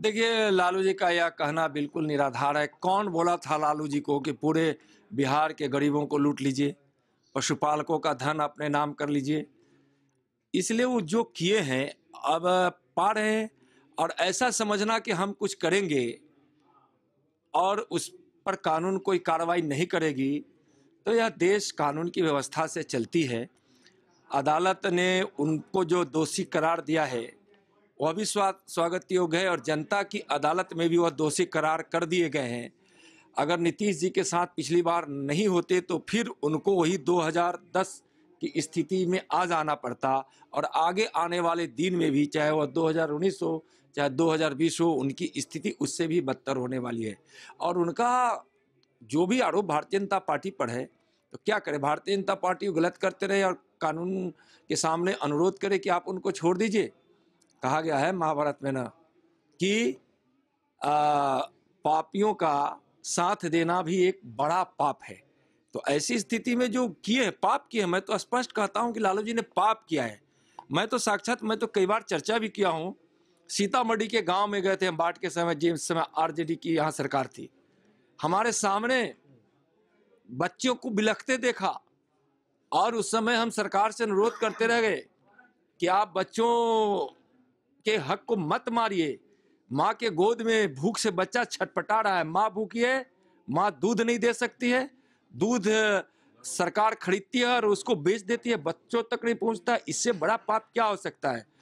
देखिए लालू जी का यह कहना बिल्कुल निराधार है कौन बोला था लालू जी को कि पूरे बिहार के गरीबों को लूट लीजिए पशुपालकों का धन अपने नाम कर लीजिए इसलिए वो जो किए हैं अब पा रहे हैं और ऐसा समझना कि हम कुछ करेंगे और उस पर कानून कोई कार्रवाई नहीं करेगी तो यह देश कानून की व्यवस्था से चलती है अदालत ने उनको जो दोषी करार दिया है वह भी स्वागत योग है और जनता की अदालत में भी वह दोषी करार कर दिए गए हैं अगर नीतीश जी के साथ पिछली बार नहीं होते तो फिर उनको वही 2010 की स्थिति में आ जाना पड़ता और आगे आने वाले दिन में भी चाहे वह 2019 हो चाहे 2020 हो उनकी स्थिति उससे भी बदतर होने वाली है और उनका जो भी आरोप भारतीय जनता पार्टी पर है तो क्या करें भारतीय जनता पार्टी गलत करते रहे और कानून के सामने अनुरोध करे कि आप उनको छोड़ दीजिए कहा गया है महाभारत में न कि आ, पापियों का साथ देना भी एक बड़ा पाप है तो ऐसी स्थिति में जो किए हैं पाप किए हैं मैं तो स्पष्ट कहता हूँ कि लालू जी ने पाप किया है मैं तो साक्षात मैं तो कई बार चर्चा भी किया हूँ सीतामढ़ी के गांव में गए थे हम बाट के समय जिस समय आरजेडी की यहाँ सरकार थी हमारे सामने बच्चों को बिलखते देखा और उस समय हम सरकार से अनुरोध करते रह गए कि आप बच्चों के हक को मत मारिए माँ के गोद में भूख से बच्चा छटपटा रहा है माँ भूखी है माँ दूध नहीं दे सकती है दूध सरकार खरीदती है और उसको बेच देती है बच्चों तक नहीं पहुंचता इससे बड़ा पाप क्या हो सकता है